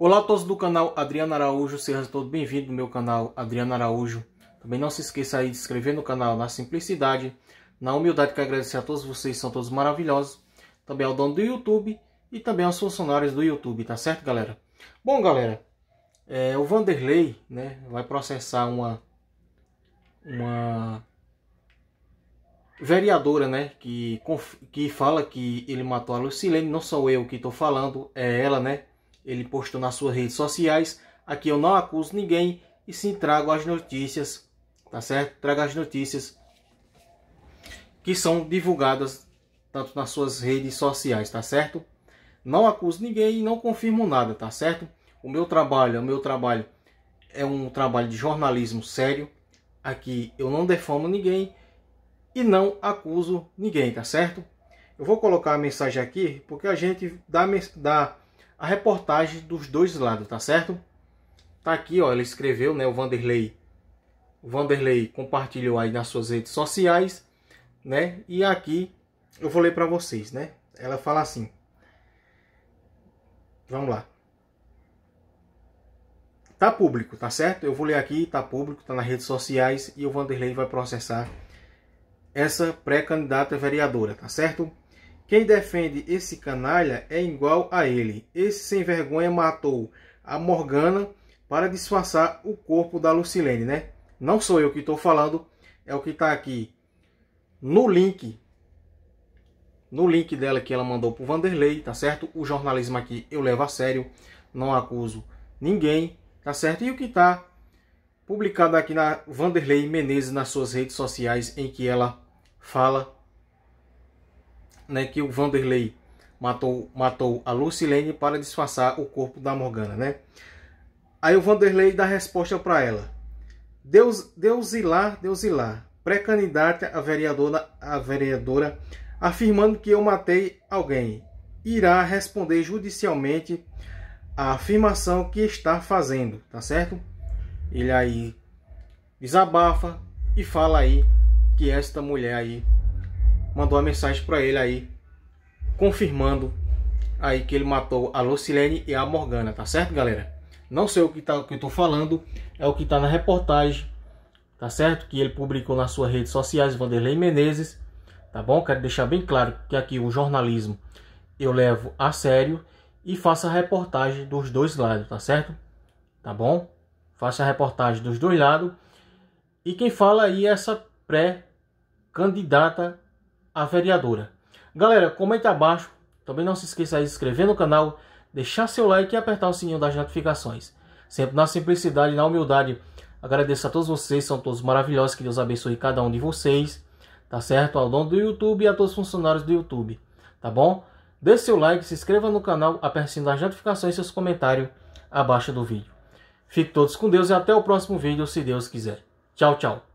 Olá a todos do canal Adriano Araújo, sejam todos bem-vindos no meu canal Adriano Araújo. Também não se esqueça aí de se inscrever no canal na simplicidade, na humildade que agradecer a todos vocês, são todos maravilhosos. Também ao dono do YouTube e também aos funcionários do YouTube, tá certo galera? Bom galera, é, o Vanderlei né, vai processar uma, uma vereadora né, que, que fala que ele matou a Lucilene, não sou eu que estou falando, é ela né? Ele postou nas suas redes sociais. Aqui eu não acuso ninguém e sim trago as notícias, tá certo? Trago as notícias que são divulgadas tanto nas suas redes sociais, tá certo? Não acuso ninguém e não confirmo nada, tá certo? O meu trabalho, o meu trabalho é um trabalho de jornalismo sério. Aqui eu não defamo ninguém e não acuso ninguém, tá certo? Eu vou colocar a mensagem aqui porque a gente dá, dá a reportagem dos dois lados, tá certo? Tá aqui, ó, ele escreveu, né, o Vanderlei. O Vanderlei compartilhou aí nas suas redes sociais, né? E aqui eu vou ler para vocês, né? Ela fala assim: Vamos lá. Tá público, tá certo? Eu vou ler aqui, tá público, tá nas redes sociais e o Vanderlei vai processar essa pré-candidata vereadora, tá certo? Quem defende esse canalha é igual a ele. Esse sem vergonha matou a Morgana para disfarçar o corpo da Lucilene, né? Não sou eu que estou falando, é o que está aqui no link no link dela que ela mandou para o Vanderlei, tá certo? O jornalismo aqui eu levo a sério, não acuso ninguém, tá certo? E o que está publicado aqui na Vanderlei Menezes nas suas redes sociais em que ela fala né, que o Vanderlei matou, matou a Lucilene para disfarçar o corpo da Morgana, né? Aí o Vanderlei dá resposta para ela. Deus, Deus Ilar, Deus Ilar, pré-candidata a vereadora, a vereadora, afirmando que eu matei alguém. Irá responder judicialmente a afirmação que está fazendo, tá certo? Ele aí desabafa e fala aí que esta mulher aí mandou uma mensagem para ele aí, confirmando aí que ele matou a Lucilene e a Morgana, tá certo, galera? Não sei o que, tá, o que eu tô falando, é o que tá na reportagem, tá certo? Que ele publicou nas suas redes sociais, Vanderlei Menezes, tá bom? Quero deixar bem claro que aqui o jornalismo eu levo a sério e faço a reportagem dos dois lados, tá certo? Tá bom? Faço a reportagem dos dois lados. E quem fala aí é essa pré-candidata a vereadora. Galera, comenta abaixo. Também não se esqueça de se inscrever no canal, deixar seu like e apertar o sininho das notificações. Sempre na simplicidade e na humildade. Agradeço a todos vocês, são todos maravilhosos. Que Deus abençoe cada um de vocês. Tá certo? Ao dono do YouTube e a todos os funcionários do YouTube. Tá bom? Dê seu like, se inscreva no canal, aperte o sininho das notificações e seus comentários abaixo do vídeo. Fique todos com Deus e até o próximo vídeo, se Deus quiser. Tchau, tchau.